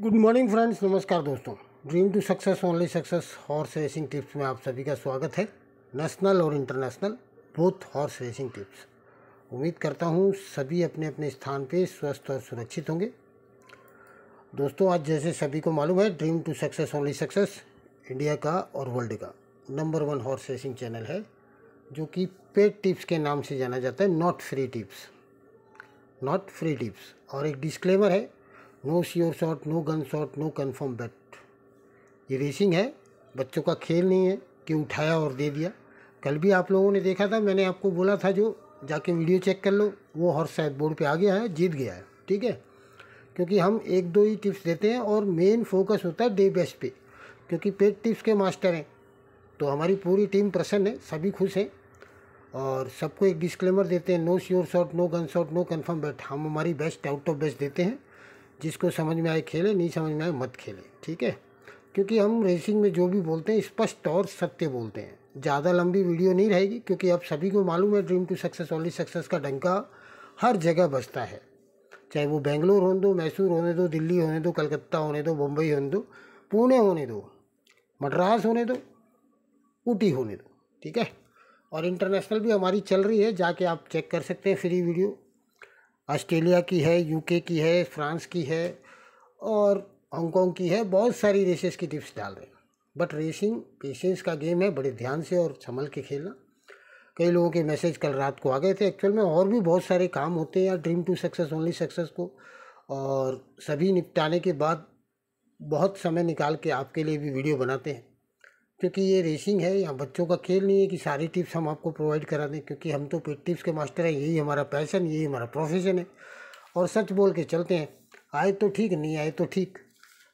good morning friends नमस्कार दोस्तों dream to success only success horse racing tips में आप सभी का स्वागत है नेशनल और international both horse racing tips उम्मीद करता हूँ सभी अपने अपने स्थान पे स्वस्थ और सुरक्षित होंगे दोस्तों आज जैसे सभी को मालूम है dream to success only success India का और वर्ल्ड का number one horse racing channel है जो कि पेड टिप्स के नाम से जाना जाता है not free tips not free tips और एक डिस्क्लेमर है no sure shot no gun shot no confirm bet ये रेसिंग है बच्चों का खेल नहीं है कि उठाया और दे दिया कल भी आप लोगों ने देखा था मैंने आपको बोला था जो जाके वीडियो चेक कर लो वो हॉर्स शायद बोर्ड पे आ गया है जीत गया है ठीक है क्योंकि हम एक दो ही टिप्स देते हैं और मेन फोकस होता है डे बेस्ट पे क्योंकि पेट टिप्स के मास्टर हैं तो हमारी पूरी टीम प्रसन्न है सभी खुश हैं और सबको एक डिस्क्लेमर देते हैं no sure shot no gun shot no confirm bet हम हमारी बेस्ट आउट ऑफ बेस्ट देते हैं जिसको समझ में आए खेले नहीं समझ में आए मत खेले ठीक है क्योंकि हम रेसिंग में जो भी बोलते हैं स्पष्ट और सत्य बोलते हैं ज़्यादा लंबी वीडियो नहीं रहेगी क्योंकि अब सभी को मालूम है dream to success only success का डंका हर जगह बसता है चाहे वो बेंगलोर होने दो मैसूर होने दो दिल्ली होने दो कलकत्ता होने दो बम्बई होने दो पुणे होने दो मद्रास होने दो ऊटी होने दो ठीक है और इंटरनेशनल भी हमारी चल रही है जाके आप चेक कर सकते हैं फ्री वीडियो ऑस्ट्रेलिया की है यूके की है फ्रांस की है और हांगकॉन्ग की है बहुत सारी रेसेस की टिप्स डाल रहे हैं बट रेसिंग पेशेंस का गेम है बड़े ध्यान से और संभल के खेलना कई लोगों के मैसेज कल रात को आ गए थे एक्चुअल में और भी बहुत सारे काम होते हैं यार dream to success only success को और सभी निपटाने के बाद बहुत समय निकाल के आपके लिए भी वीडियो बनाते हैं क्योंकि ये रेसिंग है यहाँ बच्चों का खेल नहीं है कि सारी टिप्स हम आपको प्रोवाइड करा दें क्योंकि हम तो पेट टिप्स के मास्टर हैं यही हमारा पैसन यही हमारा प्रोफेशन है और सच बोल के चलते हैं आए तो ठीक नहीं आए तो ठीक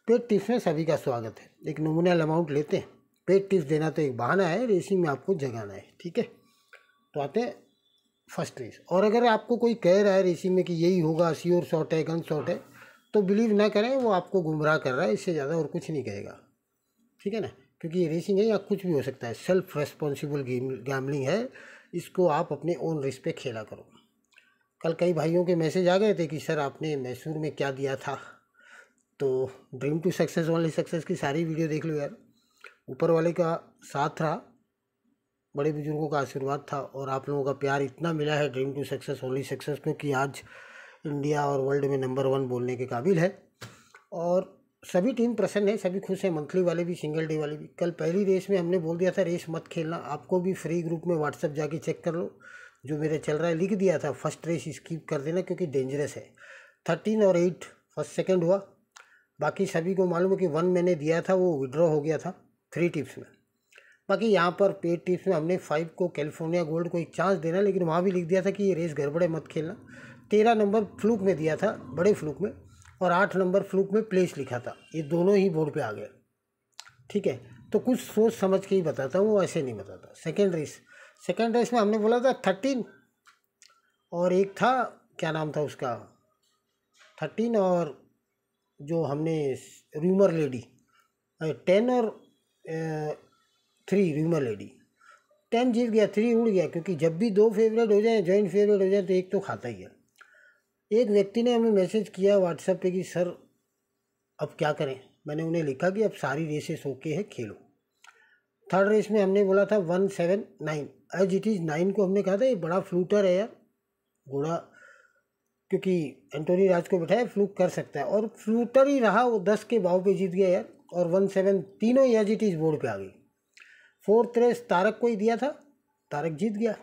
पेट टिप्स में सभी का स्वागत है एक नमूनल अमाउंट लेते हैं पेट टिप्स देना तो एक बहाना है रेसिंग में आपको जगाना है ठीक है तो आते हैं फर्स्ट रेस और अगर आपको कोई कह रहा है रेसिंग में कि यही होगा श्योर शॉट है गन शॉट है तो बिलीव ना करें वो आपको गुमराह कर रहा है इससे ज़्यादा और कुछ नहीं कहेगा ठीक है ना क्योंकि ये रेसिंग है या कुछ भी हो सकता है सेल्फ रेस्पॉन्सिबल गेम गैमलिंग है इसको आप अपने ओन रिस्क पे खेला करो कल कई भाइयों के मैसेज आ गए थे कि सर आपने मैसूर में क्या दिया था तो dream to success only success की सारी वीडियो देख लो यार ऊपर वाले का साथ रहा बड़े बुजुर्गों का आशीर्वाद था और आप लोगों का प्यार इतना मिला है dream to success only success को कि आज इंडिया और वर्ल्ड में नंबर वन बोलने के काबिल है और सभी टीम प्रसन्न है सभी खुश हैं मंथली वाले भी सिंगल डे वाले भी कल पहली रेस में हमने बोल दिया था रेस मत खेलना आपको भी फ्री ग्रुप में व्हाट्सअप जाके चेक कर लो जो मेरे चल रहा है लिख दिया था फर्स्ट रेस स्कीप कर देना क्योंकि डेंजरस है थर्टीन और एट फर्स्ट सेकेंड हुआ बाकी सभी को मालूम है कि वन मैंने दिया था वो विड्रॉ हो गया था थ्री टिप्स में बाकी यहाँ पर पेड टिप्स में हमने फाइव को कैलिफोर्निया गोल्ड को एक चांस देना लेकिन वहाँ भी लिख दिया था कि ये रेस गड़बड़े मत खेलना तेरह नंबर फ्लूक में दिया था बड़े फ्लूक में और आठ नंबर फ्लूक में प्लेस लिखा था ये दोनों ही बोर्ड पे आ गए ठीक है तो कुछ सोच समझ के ही बताता हूँ वो ऐसे नहीं बताता सेकेंड रेस सेकेंड रेस में हमने बोला था थर्टीन और एक था क्या नाम था उसका थर्टीन और जो हमने रूमर लेडी टेन और थ्री रूमर लेडी टेन जीत गया थ्री उड़ गया क्योंकि जब भी दो फेवरेट हो जाए जॉइंट फेवरेट हो जाए तो एक तो खाता ही है एक व्यक्ति ने हमें मैसेज किया व्हाट्सएप पे कि सर अब क्या करें मैंने उन्हें लिखा कि अब सारी रेसेस ओके है खेलो थर्ड रेस में हमने बोला था one seven nine as it is nine को हमने कहा था ये बड़ा फ्लूटर है यार घोड़ा क्योंकि एंटोनी राज को बैठाया फ्लूक कर सकता है और फ्लूटर ही रहा वो दस के भाव पे जीत गया यार और वन सेवन तीनों एज इट इज़ बोर्ड पे आ गई फोर्थ रेस तारक को ही दिया था तारक जीत गया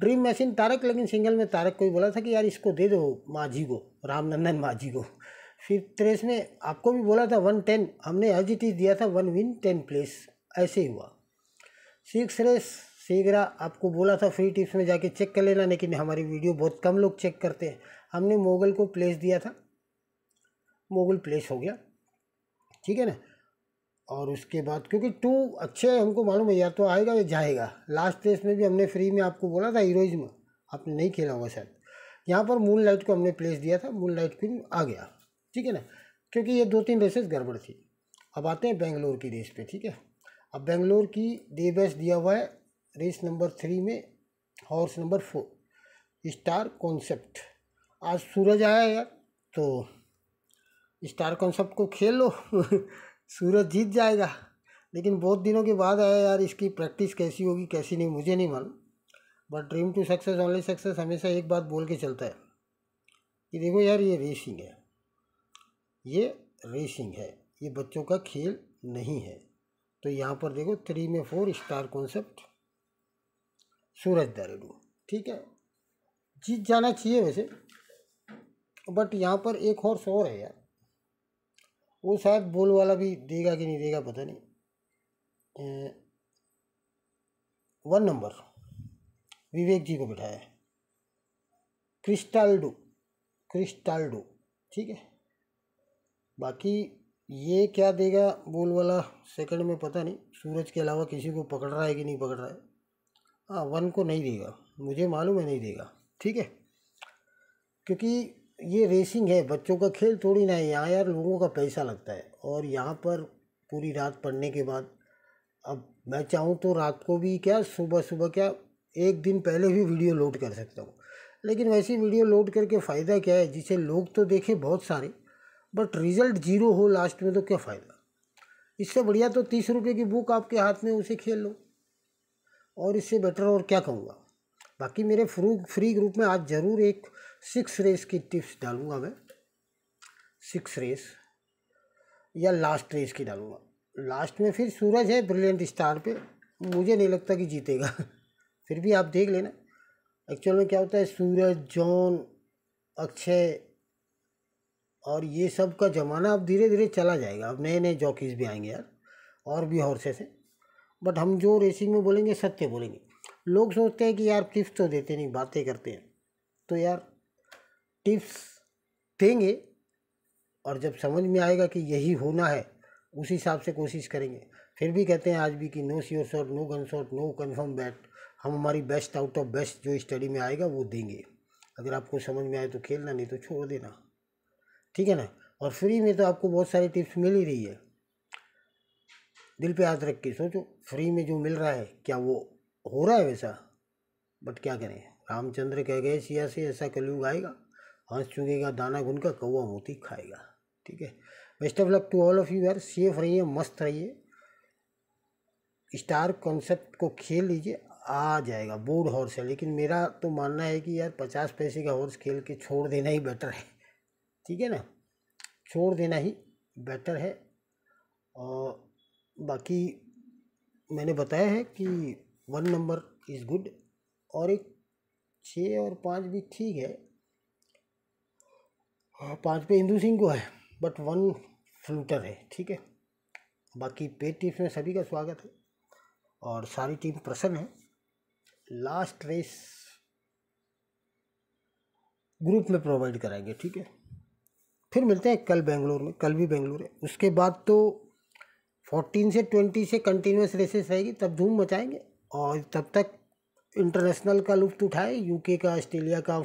ड्रीम मशीन तारक लेकिन सिंगल में तारक को ही बोला था कि यार इसको दे दो माझी को रामनंदन माझी को फिर त्रेस ने आपको भी बोला था वन टेन हमने एज इट इज़ दिया था वन विन टेन प्लेस ऐसे ही हुआ सिक्स रेस सीगरा आपको बोला था फ्री टिप्स में जाके चेक कर लेना लेकिन हमारी वीडियो बहुत कम लोग चेक करते हैं हमने मोगल को प्लेस दिया था मोगल प्लेस हो गया ठीक है ना और उसके बाद क्योंकि टू अच्छे हमको मालूम है या तो आएगा या जाएगा लास्ट रेस में भी हमने फ्री में आपको बोला था हीरोइज में आपने नहीं खेला होगा शायद यहाँ पर मून लाइट को हमने प्लेस दिया था मून लाइट क्वीन आ गया ठीक है ना क्योंकि ये दो तीन रेसेस गड़बड़ थी अब आते हैं बेंगलोर की रेस पे ठीक है अब बेंगलोर की डे बेस्ट दिया हुआ है रेस नंबर थ्री में horse number four star concept आज सूरज आया यार तो स्टार कॉन्सेप्ट को खेल लो सूरज जीत जाएगा लेकिन बहुत दिनों के बाद आया यार इसकी प्रैक्टिस कैसी होगी कैसी नहीं मुझे नहीं मालूम but dream to success only success हमेशा एक बात बोल के चलता है कि देखो यार ये रेसिंग है ये रेसिंग है ये बच्चों का खेल नहीं है तो यहाँ पर देखो थ्री में फोर स्टार कॉन्सेप्ट सूरज दारेडू ठीक है जीत जाना चाहिए वैसे बट यहाँ पर एक हॉर्स और है यार वो शायद बोल वाला भी देगा कि नहीं देगा पता नहीं वन नंबर विवेक जी को बिठाया है क्रिस्टाल्डो क्रिस्टाल्डो ठीक है बाकी ये क्या देगा बोल वाला सेकंड में पता नहीं सूरज के अलावा किसी को पकड़ रहा है कि नहीं पकड़ रहा है हाँ वन को नहीं देगा मुझे मालूम है नहीं देगा ठीक है क्योंकि ये रेसिंग है बच्चों का खेल थोड़ी ना है यहाँ यार लोगों का पैसा लगता है और यहाँ पर पूरी रात पढ़ने के बाद अब मैं चाहूँ तो रात को भी क्या सुबह सुबह क्या एक दिन पहले भी वीडियो लोड कर सकता हूँ लेकिन वैसे वीडियो लोड करके फ़ायदा क्या है जिसे लोग तो देखे बहुत सारे बट रिज़ल्ट ज़ीरो हो लास्ट में तो क्या फ़ायदा इससे बढ़िया तो तीस रुपये की बुक आपके हाथ में उसे खेल लो और इससे बेटर और क्या कहूँगा बाकी मेरे फ्रू फ्री ग्रुप में आज ज़रूर एक सिक्स रेस की टिप्स डालूंगा मैं सिक्स रेस या लास्ट रेस की डालूंगा लास्ट में फिर सूरज है ब्रिलियंट स्टार पे मुझे नहीं लगता कि जीतेगा फिर भी आप देख लेना एक्चुअल में क्या होता है सूरज जॉन अक्षय और ये सब का ज़माना अब धीरे धीरे चला जाएगा अब नए नए जॉकीज़ भी आएंगे यार और भी हॉर्सेस हैं बट हम जो रेसिंग में बोलेंगे सत्य बोलेंगे लोग सोचते हैं कि यार टिप्स तो देते नहीं बातें करते हैं तो यार टिप्स देंगे और जब समझ में आएगा कि यही होना है उस हिसाब से कोशिश करेंगे फिर भी कहते हैं आज भी कि no sure shot no gun shot no confirm bet हम हमारी बेस्ट आउट ऑफ बेस्ट जो स्टडी में आएगा वो देंगे अगर आपको समझ में आए तो खेलना नहीं तो छोड़ देना ठीक है ना और फ्री में तो आपको बहुत सारी टिप्स मिल ही रही है दिल पे हाथ रख के सोचो फ्री में जो मिल रहा है क्या वो हो रहा है वैसा बट क्या करें रामचंद्र कह गए सिया से ऐसा कलयुग आएगा हंस चुगेगा दाना गुन का कौआ मोती खाएगा ठीक है best of luck to all of you यार सेफ रहिए मस्त रहिए स्टार कॉन्सेप्ट को खेल लीजिए आ जाएगा बोर्ड हॉर्स है लेकिन मेरा तो मानना है कि यार पचास पैसे का हॉर्स खेल के छोड़ देना ही बेटर है ठीक है ना छोड़ देना ही बेटर है और बाकी मैंने बताया है कि वन नंबर इज़ गुड और एक छः और पाँच भी ठीक है पाँच पे इंदू सिंह को है बट वन फ्लूटर है ठीक है बाकी पे टीम्स में सभी का स्वागत है और सारी टीम प्रसन्न है लास्ट रेस ग्रुप में प्रोवाइड कराएंगे ठीक है फिर मिलते हैं कल बेंगलोर में कल भी बेंगलोर है उसके बाद तो फोर्टीन से ट्वेंटी से कंटिन्यूस रेसेस रहेगी तब धूम मचाएंगे और तब तक इंटरनेशनल का लुफ्त उठाए यूके का ऑस्ट्रेलिया का